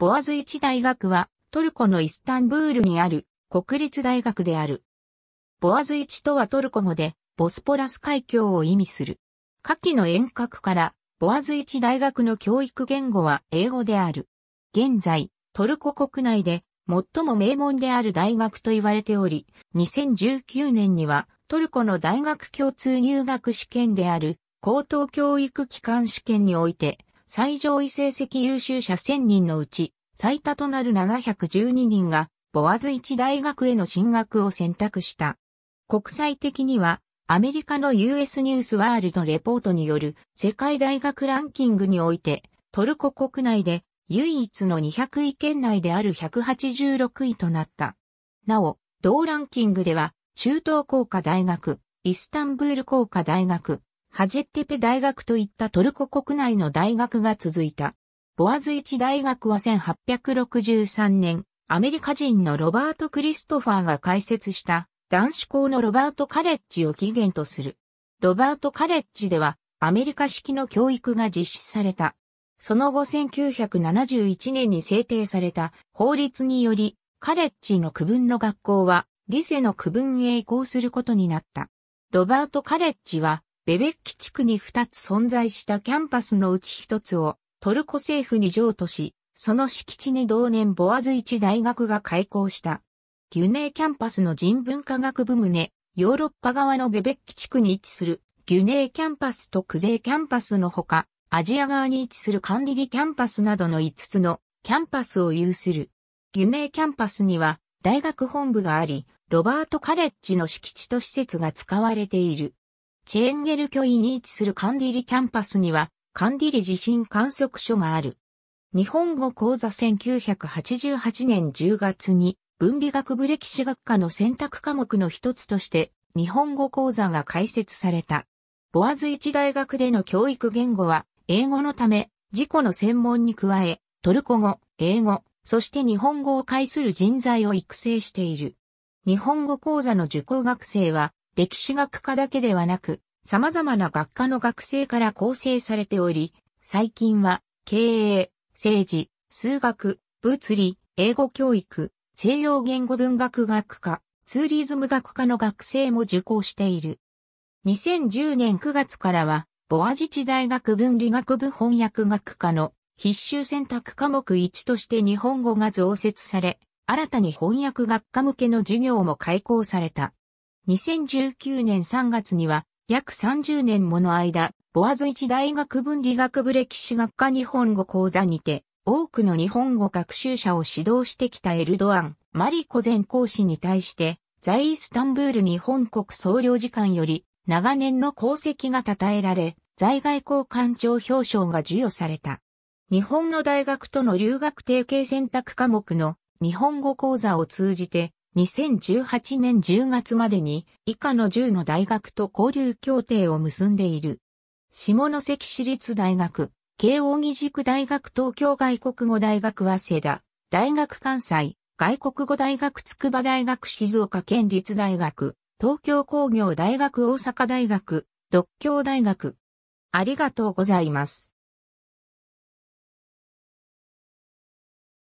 ボアズイチ大学はトルコのイスタンブールにある国立大学である。ボアズイチとはトルコ語でボスポラス海峡を意味する。下記の遠隔からボアズイチ大学の教育言語は英語である。現在、トルコ国内で最も名門である大学と言われており、2019年にはトルコの大学共通入学試験である高等教育機関試験において最上位成績優秀者1000人のうち、最多となる712人が、ボアズ一大学への進学を選択した。国際的には、アメリカの US ニュースワールドレポートによる世界大学ランキングにおいて、トルコ国内で唯一の200位圏内である186位となった。なお、同ランキングでは、中東工科大学、イスタンブール工科大学、ハジェッテペ大学といったトルコ国内の大学が続いた。ボアズイチ大学は1863年、アメリカ人のロバート・クリストファーが開設した男子校のロバート・カレッジを起源とする。ロバート・カレッジではアメリカ式の教育が実施された。その後1971年に制定された法律により、カレッジの区分の学校はリセの区分へ移行することになった。ロバート・カレッジはベベッキ地区に2つ存在したキャンパスのうち1つをトルコ政府に譲渡し、その敷地に同年ボアズ一大学が開校した。ギュネーキャンパスの人文科学部棟、ヨーロッパ側のベベッキ地区に位置するギュネーキャンパスとクゼーキャンパスのほか、アジア側に位置するカンディリキャンパスなどの5つのキャンパスを有する。ギュネーキャンパスには大学本部があり、ロバートカレッジの敷地と施設が使われている。チェーンゲル虚位に位置するカンディリキャンパスには、カンディリ地震観測所がある。日本語講座1988年10月に、文理学部歴史学科の選択科目の一つとして、日本語講座が開設された。ボアズ一大学での教育言語は、英語のため、自己の専門に加え、トルコ語、英語、そして日本語を介する人材を育成している。日本語講座の受講学生は、歴史学科だけではなく、様々な学科の学生から構成されており、最近は、経営、政治、数学、物理、英語教育、西洋言語文学学科、ツーリズム学科の学生も受講している。2010年9月からは、ボア自治大学文理学部翻訳学科の必修選択科目1として日本語が増設され、新たに翻訳学科向けの授業も開講された。2019年3月には、約30年もの間、ボアズ一大学文理学部歴史学科日本語講座にて、多くの日本語学習者を指導してきたエルドアン、マリコ前講師に対して、在イスタンブール日本国総領事館より、長年の功績が称えられ、在外交官庁表彰が授与された。日本の大学との留学提携選択科目の日本語講座を通じて、2018年10月までに以下の10の大学と交流協定を結んでいる。下関市立大学、慶応義塾大学東京外国語大学早稲田、大学関西、外国語大学筑波大学静岡県立大学、東京工業大学大阪大学、独協大学。ありがとうございます。